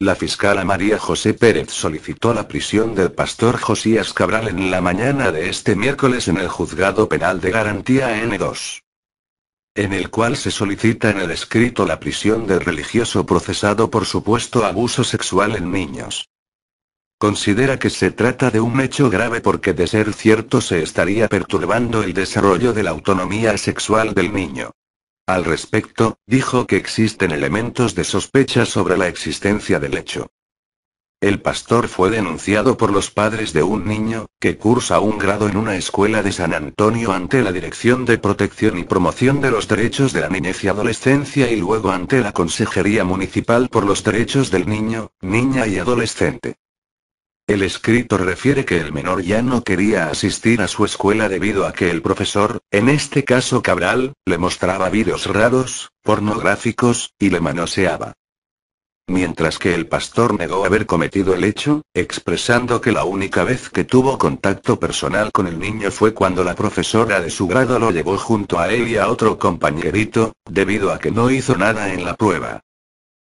La fiscal María José Pérez solicitó la prisión del pastor Josías Cabral en la mañana de este miércoles en el Juzgado Penal de Garantía N2 en el cual se solicita en el escrito la prisión del religioso procesado por supuesto abuso sexual en niños. Considera que se trata de un hecho grave porque de ser cierto se estaría perturbando el desarrollo de la autonomía sexual del niño. Al respecto, dijo que existen elementos de sospecha sobre la existencia del hecho. El pastor fue denunciado por los padres de un niño, que cursa un grado en una escuela de San Antonio ante la Dirección de Protección y Promoción de los Derechos de la Niñez y Adolescencia y luego ante la Consejería Municipal por los Derechos del Niño, Niña y Adolescente. El escrito refiere que el menor ya no quería asistir a su escuela debido a que el profesor, en este caso Cabral, le mostraba vídeos raros, pornográficos, y le manoseaba. Mientras que el pastor negó haber cometido el hecho, expresando que la única vez que tuvo contacto personal con el niño fue cuando la profesora de su grado lo llevó junto a él y a otro compañerito, debido a que no hizo nada en la prueba.